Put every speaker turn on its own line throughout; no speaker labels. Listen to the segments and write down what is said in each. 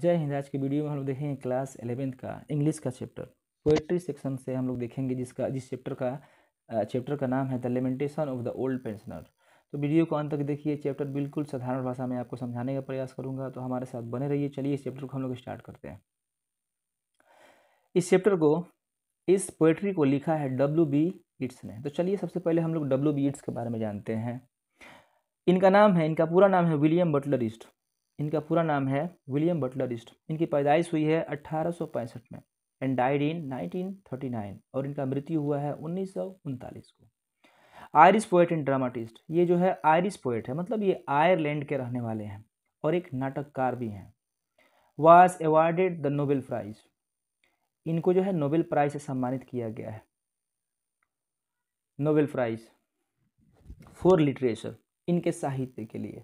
जय हिंद आज के वीडियो में हम लोग देखेंगे क्लास एलेवेंथ का इंग्लिश का चैप्टर पोएट्री सेक्शन से हम लोग देखेंगे जिसका जिस चैप्टर का चैप्टर का नाम है the lamentation of the old pensioner तो वीडियो को अंत तक देखिए चैप्टर बिल्कुल साधारण भाषा में आपको समझाने का प्रयास करूंगा तो हमारे साथ बने रहिए चलिए इस चैप्टर को हम लोग स्टार्ट करते हैं इस चैप्टर को इस पोएट्री को लिखा है डब्ल्यू बी इट्स ने तो चलिए सबसे पहले हम लोग डब्ल्यू बी इट्स के बारे में जानते हैं इनका नाम है इनका पूरा नाम है विलियम बटलर इस्ट इनका पूरा नाम है विलियम बटलर ईस्ट इनकी पैदाइश हुई है अट्ठारह में एंड डाइड इन 1939 और इनका मृत्यु हुआ है उन्नीस को आयरिश पोएट एंड ड्रामाटिस्ट ये जो है आयरिश पोएट है मतलब ये आयरलैंड के रहने वाले हैं और एक नाटककार भी हैं was awarded the Nobel prize इनको जो है नोबेल प्राइज से सम्मानित किया गया है नोबेल प्राइज फॉर लिटरेचर इनके साहित्य के लिए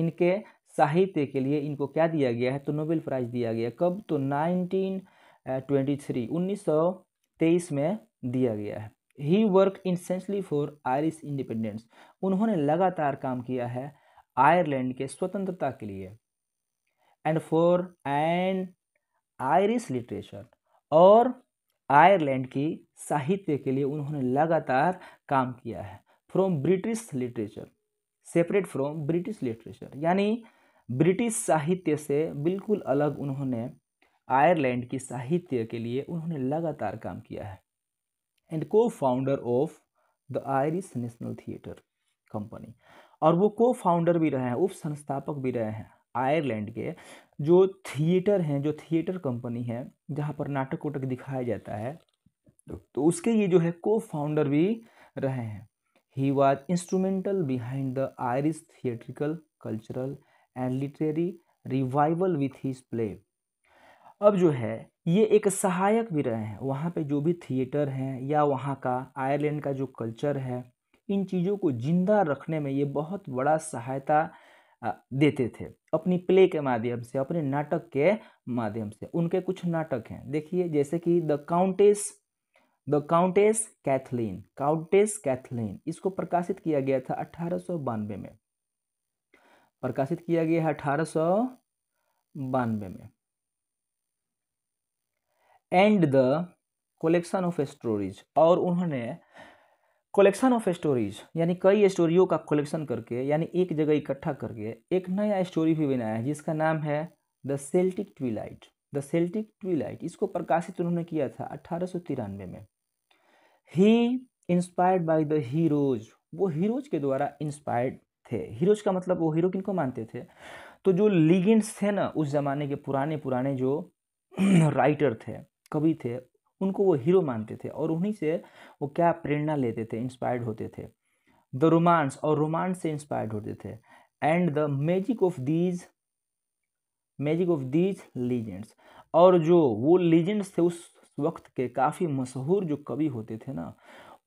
इनके साहित्य के लिए इनको क्या दिया गया है तो नोबेल प्राइज़ दिया गया कब तो नाइनटीन ट्वेंटी थ्री उन्नीस सौ तेईस में दिया गया है he work incessantly for Irish independence उन्होंने लगातार काम किया है आयरलैंड के स्वतंत्रता के लिए and for and Irish literature और आयरलैंड की साहित्य के लिए उन्होंने लगातार काम किया है from British literature separate from British literature यानी ब्रिटिश साहित्य से बिल्कुल अलग उन्होंने आयरलैंड की साहित्य के लिए उन्होंने लगातार काम किया है and co-founder of the Irish national theatre company और वो को फाउंडर भी रहे हैं उप संस्थापक भी रहे हैं आयरलैंड के जो थिएटर हैं जो थिएटर कंपनी है जहाँ पर नाटक उटक दिखाया जाता है तो उसके ये जो है को फाउंडर भी रहे हैं he was instrumental behind the Irish theatrical cultural and literary revival with his play अब जो है ये एक सहायक भी रहे हैं वहाँ पे जो भी थिएटर हैं या वहाँ का आयरलैंड का जो कल्चर है इन चीज़ों को जिंदा रखने में ये बहुत बड़ा सहायता देते थे अपनी प्ले के माध्यम से अपने नाटक के माध्यम से उनके कुछ नाटक हैं देखिए जैसे कि the countess the countess Kathleen countess Kathleen इसको प्रकाशित किया गया था अठारह में प्रकाशित किया गया है अठारह सौ बानवे में and the collection of stories और उन्होंने कलेक्शन ऑफ स्टोरीज यानी कई स्टोरियों का कलेक्शन करके यानी एक जगह इकट्ठा करके एक नया स्टोरी भी बनाया है जिसका नाम है the Celtic twilight the Celtic twilight इसको प्रकाशित उन्होंने किया था अठारह में ही इंस्पायर्ड बाय द हीरोज वो हीरोज के द्वारा इंस्पायर्ड थे हीरोज का मतलब वो हीरो किन को मानते थे तो जो लीगेंड्स थे ना उस ज़माने के पुराने पुराने जो राइटर थे कवि थे उनको वो हीरो मानते थे और उन्हीं से वो क्या प्रेरणा लेते थे इंस्पायर्ड होते थे द रोमांस और रोमांस से इंस्पायर्ड होते थे and the magic of these magic of these legends और जो वो लीजेंड्स थे उस वक्त के काफ़ी मशहूर जो कवि होते थे ना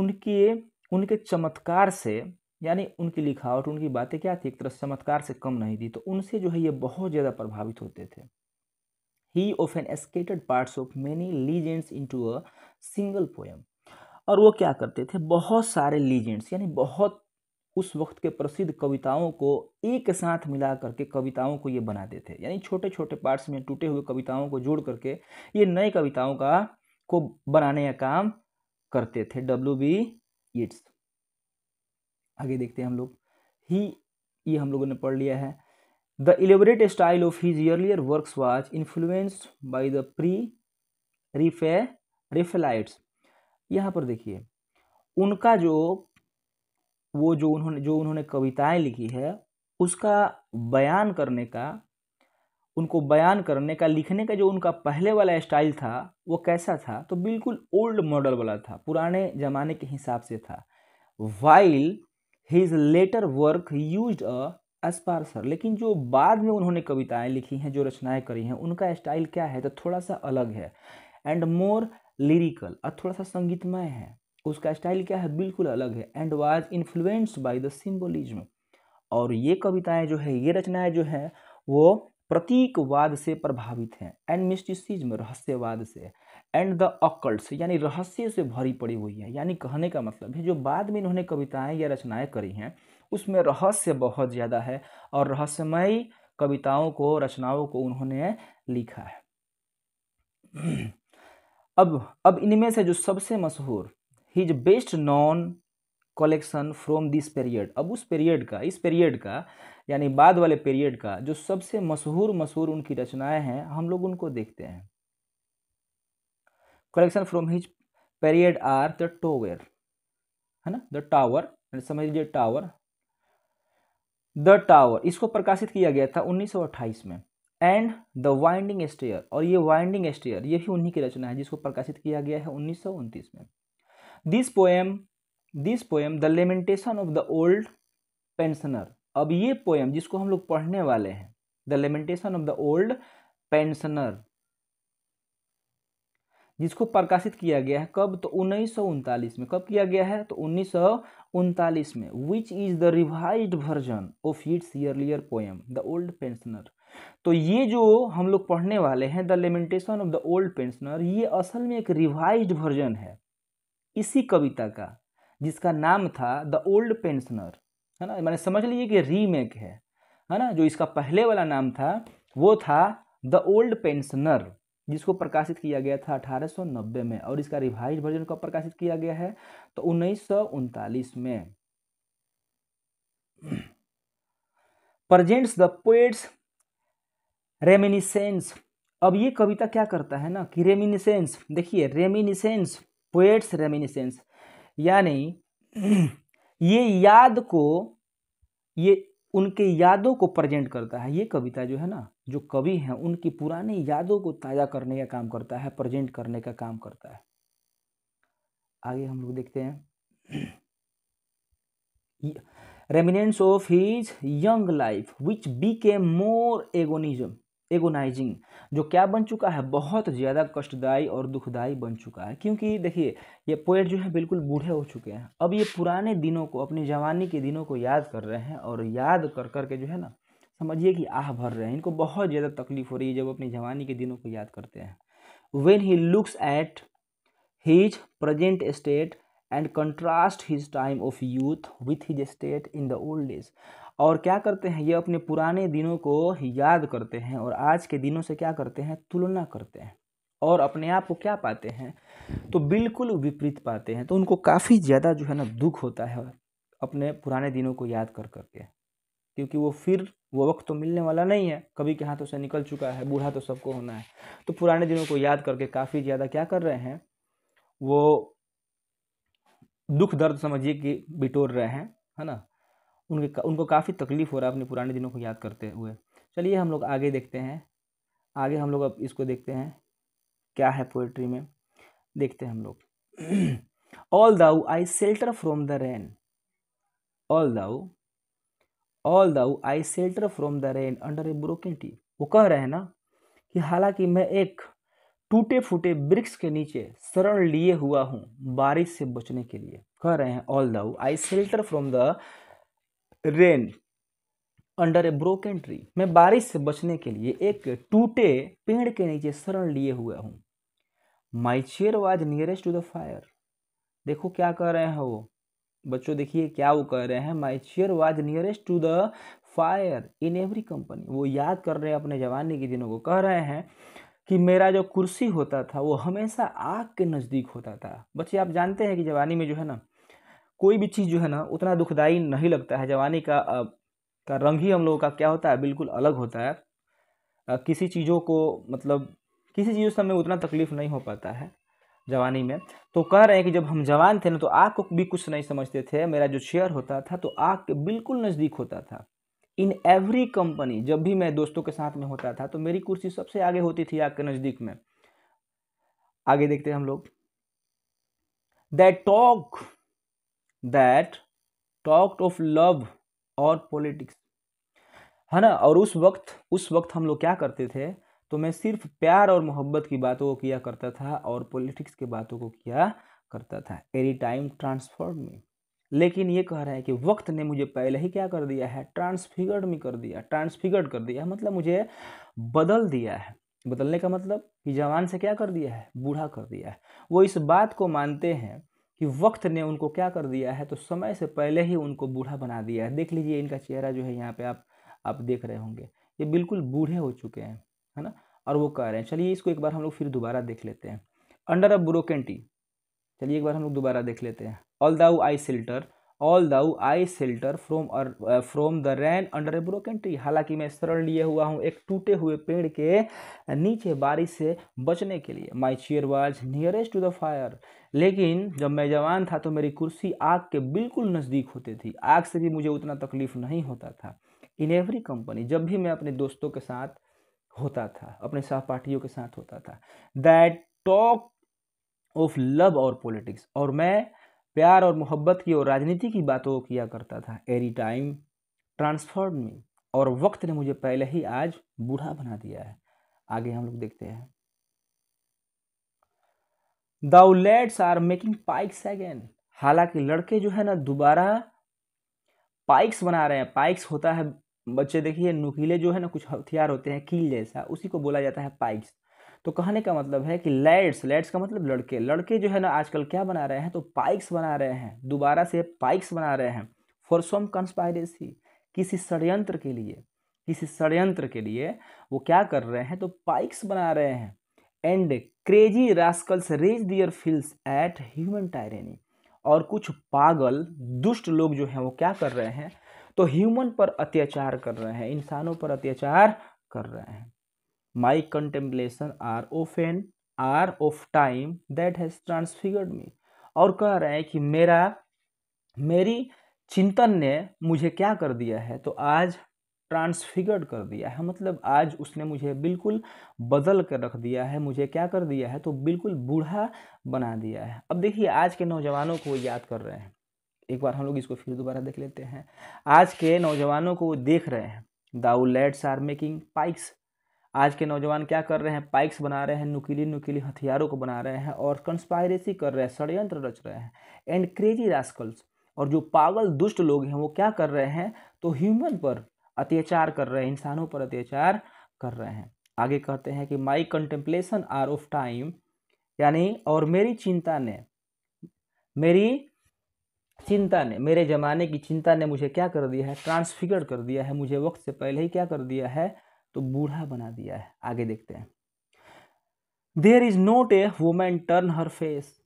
उनके उनके चमत्कार से यानी उनकी लिखावट उनकी बातें क्या थी एक तरह चमत्कार से कम नहीं थी तो उनसे जो है ये बहुत ज़्यादा प्रभावित होते थे ही ऑफ़ एन एस्केटेड parts of many legends into a single poem और वो क्या करते थे बहुत सारे लीजेंड्स यानी बहुत उस वक्त के प्रसिद्ध कविताओं को एक साथ मिला करके कविताओं को ये बनाते थे यानी छोटे छोटे पार्ट्स में टूटे हुए कविताओं को जोड़ करके ये नए कविताओं का को बनाने का काम करते थे डब्ल्यू बी इट्स आगे देखते हैं हम लोग ही ये हम लोगों ने पढ़ लिया है the elaborate style of his earlier works was influenced by the pre रिफे रिफेलाइट्स यहाँ पर देखिए उनका जो वो जो उन्होंने जो उन्होंने कविताएं लिखी है उसका बयान करने का उनको बयान करने का लिखने का जो उनका पहले वाला स्टाइल था वो कैसा था तो बिल्कुल ओल्ड मॉडल वाला था पुराने ज़माने के हिसाब से था while his later work use a sparser लेकिन जो बाद में उन्होंने कविताएं लिखी हैं जो रचनाएं करी हैं उनका स्टाइल क्या है तो थोड़ा सा अलग है एंड मोर लिरिकल और थोड़ा सा संगीतमय है उसका स्टाइल क्या है बिल्कुल अलग है and was influenced by the symbolism और ये कविताएं जो है ये रचनाएं जो है वो प्रतीकवाद से प्रभावित हैं एंड मिस्टिसिज्म रहस्यवाद से एंड द अकल्ट यानी रहस्य से भरी पड़ी हुई है यानी कहने का मतलब है जो बाद में इन्होंने कविताएं या रचनाएं करी हैं उसमें रहस्य बहुत ज़्यादा है और रहस्यमयी कविताओं को रचनाओं को उन्होंने लिखा है अब अब इनमें से जो सबसे मशहूर his best known collection from this period अब उस पीरियड का इस पीरियड का यानी बाद वाले पीरियड का जो सबसे मशहूर मशहूर उनकी रचनाएं हैं हम लोग उनको देखते हैं collection from his period are the tower है ना द टावर समझ लीजिए टावर द टावर इसको प्रकाशित किया गया था उन्नीस में एंड द वाइंडिंग स्टेयर और ये वाइंडिंग स्टेयर ये भी उन्हीं की रचना है जिसको प्रकाशित किया गया है उन्नीस में this poem this poem the lamentation of the old pensioner अब ये पोएम जिसको हम लोग पढ़ने वाले हैं the lamentation of the old pensioner जिसको प्रकाशित किया गया है कब तो उन्नीस में कब किया गया है तो उन्नीस में which is the revise version of its earlier poem the old pensioner तो ये जो हम लोग पढ़ने वाले हैं the lamentation of the old pensioner ये असल में एक रिवाइज वर्जन है इसी कविता का जिसका नाम था द ओल्ड पेंशनर है ना मैंने समझ लीजिए कि रीमेक है है ना जो इसका पहले वाला नाम था वो था द ओल्ड पेंशनर जिसको प्रकाशित किया गया था 1890 में और इसका रिवाइज वर्जन कब प्रकाशित किया गया है तो उन्नीस में प्रजेंट्स द पोएट्स रेमिनिसेंस अब ये कविता क्या करता है ना कि रेमिनिसेंस देखिए रेमिनिसेंस पोएट्स रेमिनिसेंस यानी ये याद को ये उनके यादों को प्रेजेंट करता है ये कविता जो है ना जो कवि हैं उनकी पुरानी यादों को ताज़ा करने का काम करता है प्रेजेंट करने का काम करता है आगे हम लोग देखते हैं reminisce of his young life which became more agonism agonising जो क्या बन चुका है बहुत ज़्यादा कष्टदायी और दुखदायी बन चुका है क्योंकि देखिए ये पोएट जो है बिल्कुल बूढ़े हो चुके हैं अब ये पुराने दिनों को अपनी जवानी के दिनों को याद कर रहे हैं और याद कर कर के जो है ना समझिए कि आह भर रहे हैं इनको बहुत ज़्यादा तकलीफ हो रही है जब अपनी जवानी के दिनों को याद करते हैं when he looks at his present state and contrast his time of youth with his state in the old age और क्या करते हैं ये अपने पुराने दिनों को याद करते हैं और आज के दिनों से क्या करते हैं तुलना करते हैं और अपने आप को क्या पाते हैं तो बिल्कुल विपरीत पाते हैं तो उनको काफ़ी ज़्यादा जो है ना दुख होता है अपने पुराने दिनों को याद कर करके क्योंकि वो फिर वो वक्त तो मिलने वाला नहीं है कभी के हाथों से निकल चुका है बूढ़ा तो सबको होना है तो पुराने दिनों को याद करके काफ़ी ज़्यादा क्या कर रहे हैं वो दुख दर्द समझिए कि बिटोर रहे हैं है ना उनके उनको काफ़ी तकलीफ़ हो रहा है अपने पुराने दिनों को याद करते हुए चलिए हम लोग आगे देखते हैं आगे हम लोग अब इसको देखते हैं क्या है पोइट्री में देखते हैं हम लोग although I shelter from the rain although although I shelter from the rain under a broken tree वो कह रहे हैं ना कि हालांकि मैं एक टूटे फूटे ब्रिक्स के नीचे शरण लिए हुआ हूँ बारिश से बचने के लिए कह रहे हैं although I shelter from the rain under a broken tree मैं बारिश से बचने के लिए एक टूटे पेड़ के नीचे शरण लिए हुए हूँ my chair was nearest to the fire देखो क्या कह रहे हैं वो बच्चों देखिए क्या वो कह रहे हैं my chair was nearest to the fire in every company वो याद कर रहे हैं अपने जवानी के दिनों को कह रहे हैं कि मेरा जो कुर्सी होता था वो हमेशा आग के नज़दीक होता था बच्चे आप जानते हैं कि जवानी में जो है ना कोई भी चीज़ जो है ना उतना दुखदाई नहीं लगता है जवानी का आ, का रंग ही हम लोगों का क्या होता है बिल्कुल अलग होता है आ, किसी चीज़ों को मतलब किसी चीज़ों से हमें उतना तकलीफ़ नहीं हो पाता है जवानी में तो कह रहे हैं कि जब हम जवान थे ना तो आग को भी कुछ नहीं समझते थे मेरा जो शेयर होता था तो आग के बिल्कुल नज़दीक होता था इन एवरी कंपनी जब भी मैं दोस्तों के साथ में होता था तो मेरी कुर्सी सबसे आगे होती थी आग के नज़दीक में आगे देखते हैं हम लोग that talk that talked of love और पॉलिटिक्स है ना और उस वक्त उस वक्त हम लोग क्या करते थे तो मैं सिर्फ प्यार और मोहब्बत की बातों को किया करता था और पॉलिटिक्स की बातों को किया करता था एनी टाइम ट्रांसफर में लेकिन ये कह रहा है कि वक्त ने मुझे पहले ही क्या कर दिया है ट्रांसफिगर्ड में कर दिया ट्रांसफिगर्ड कर दिया मतलब मुझे बदल दिया है बदलने का मतलब कि जवान से क्या कर दिया है बूढ़ा कर दिया है वो इस बात को मानते हैं कि वक्त ने उनको क्या कर दिया है तो समय से पहले ही उनको बूढ़ा बना दिया है देख लीजिए इनका चेहरा जो है यहाँ पे आप आप देख रहे होंगे ये बिल्कुल बूढ़े हो चुके हैं है ना और वो कह रहे हैं चलिए इसको एक बार हम लोग फिर दोबारा देख लेते हैं अंडर अ ब्रोकेंटी चलिए एक बार हम लोग दोबारा देख लेते हैं although I shelter although I shelter from from the rain under a broken tree हालांकि मैं शरण लिए हुआ हूँ एक टूटे हुए पेड़ के नीचे बारिश से बचने के लिए my chair was nearest to the fire लेकिन जब मैं जवान था तो मेरी कुर्सी आग के बिल्कुल नज़दीक होती थी आग से भी मुझे उतना तकलीफ नहीं होता था इन एवरी कंपनी जब भी मैं अपने दोस्तों के साथ होता था अपने सहपाठियों के साथ होता था दैट टॉक ऑफ लव और पॉलिटिक्स और मैं प्यार और मोहब्बत की और राजनीति की बातों को किया करता था एरी टाइम ट्रांसफर्ड में और वक्त ने मुझे पहले ही आज बूढ़ा बना दिया है आगे हम लोग देखते हैं though lads are making pikes again हालांकि लड़के जो है ना दोबारा पाइक्स बना रहे हैं पाइक्स होता है बच्चे देखिए नुकीले जो है ना कुछ हथियार होते हैं कील जैसा उसी को बोला जाता है पाइक्स तो कहने का मतलब है कि लैड्स लैड्स का मतलब लड़के लड़के जो है ना आजकल क्या बना रहे हैं तो पाइक्स बना रहे हैं दोबारा से पाइक्स बना रहे हैं फॉर सम कंस्पायरेसी किसी षडयंत्र के लिए किसी षडयंत्र के लिए वो क्या कर रहे हैं तो पाइक्स बना रहे हैं and crazy rascals rage their feels at human tyranny और कुछ पागल दुष्ट लोग जो हैं वो क्या कर रहे हैं तो ह्यूमन पर अत्याचार कर रहे हैं इंसानों पर अत्याचार कर रहे हैं my contemplation are often are of time that has transfigured me और कह रहे हैं कि मेरा मेरी चिंतन ने मुझे क्या कर दिया है तो आज ट्रांसफिगर्ड कर दिया है मतलब आज उसने मुझे बिल्कुल बदल कर रख दिया है मुझे क्या कर दिया है तो बिल्कुल बूढ़ा बना दिया है अब देखिए आज के नौजवानों को याद कर रहे हैं एक बार हम लोग इसको फिर दोबारा देख लेते हैं आज के नौजवानों को देख रहे हैं though lads are making pikes आज के नौजवान क्या कर रहे हैं पाइक्स बना रहे हैं नुकीली नुकीली हथियारों को बना रहे हैं और कंस्पायरेसी कर रहे हैं षड़यंत्र रच रहे हैं एंड क्रेजी रास्कल्स और जो पागल दुष्ट लोग हैं वो क्या कर रहे हैं तो ह्यूमन पर अत्याचार कर रहे हैं इंसानों पर अत्याचार कर रहे हैं आगे कहते हैं कि my contemplation are of time यानी और मेरी चिंता ने मेरी चिंता ने मेरे ज़माने की चिंता ने मुझे क्या कर दिया है ट्रांसफिगर कर दिया है मुझे वक्त से पहले ही क्या कर दिया है तो बूढ़ा बना दिया है आगे देखते हैं there is not a woman turn her face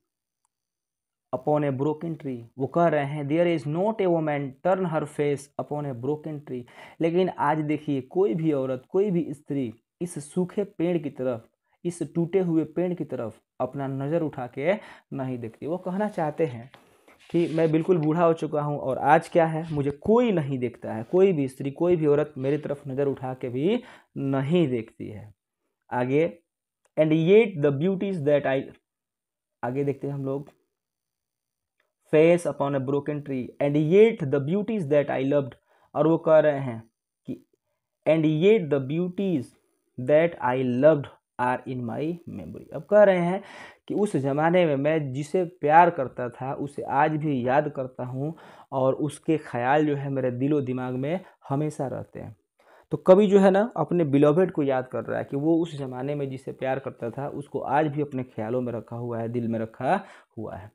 upon a broken tree वो कह रहे हैं there is not a woman turn her face upon a broken tree लेकिन आज देखिए कोई भी औरत कोई भी स्त्री इस सूखे पेड़ की तरफ इस टूटे हुए पेड़ की तरफ अपना नज़र उठा के नहीं देखती वो कहना चाहते हैं कि मैं बिल्कुल बूढ़ा हो चुका हूँ और आज क्या है मुझे कोई नहीं देखता है कोई भी स्त्री कोई भी औरत मेरी तरफ नज़र उठा के भी नहीं देखती है आगे and yet the beauties that I आगे देखते हैं हम लोग face upon a broken tree and yet the beauties that I loved और वो कह रहे हैं कि and yet the beauties that I loved are in my memory अब कह रहे हैं कि उस ज़माने में मैं जिसे प्यार करता था उसे आज भी याद करता हूँ और उसके ख्याल जो है मेरे दिलो दिमाग में हमेशा रहते हैं तो कभी जो है ना अपने बिलोवेड को याद कर रहा है कि वो उस ज़माने में जिसे प्यार करता था उसको आज भी अपने ख्यालों में रखा हुआ है दिल में रखा हुआ है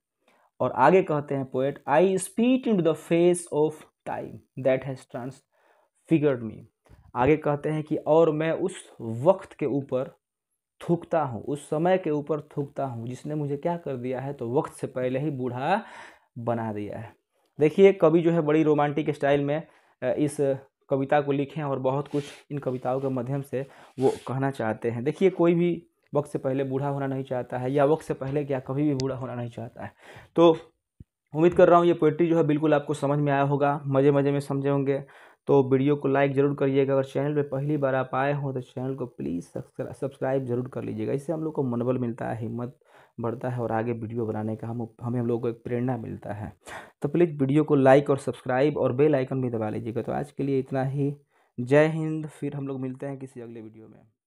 और आगे कहते हैं poet I spit in the face of time that has transfigured me आगे कहते हैं कि और मैं उस वक्त के ऊपर थूकता हूँ उस समय के ऊपर थूकता हूँ जिसने मुझे क्या कर दिया है तो वक्त से पहले ही बूढ़ा बना दिया है देखिए कवि जो है बड़ी रोमांटिक स्टाइल में इस कविता को लिखे हैं और बहुत कुछ इन कविताओं के माध्यम से वो कहना चाहते हैं देखिए कोई भी वक्त से पहले बूढ़ा होना नहीं चाहता है या वक्त से पहले क्या कभी भी बूढ़ा होना नहीं चाहता है तो उम्मीद कर रहा हूँ ये पोइट्री जो है बिल्कुल आपको समझ में आया होगा मज़े मज़े में समझे होंगे तो वीडियो को लाइक ज़रूर करिएगा अगर चैनल पे पहली बार आप आए हों तो चैनल को प्लीज़ सब्सक्राइब ज़रूर कर लीजिएगा इससे हम लोग को मनोबल मिलता है हिम्मत बढ़ता है और आगे वीडियो बनाने का हम हमें हम लोग को एक प्रेरणा मिलता है तो प्लीज़ वीडियो को लाइक और सब्सक्राइब और बेल आइकन भी दबा लीजिएगा तो आज के लिए इतना ही जय हिंद फिर हम लोग मिलते हैं किसी अगले वीडियो में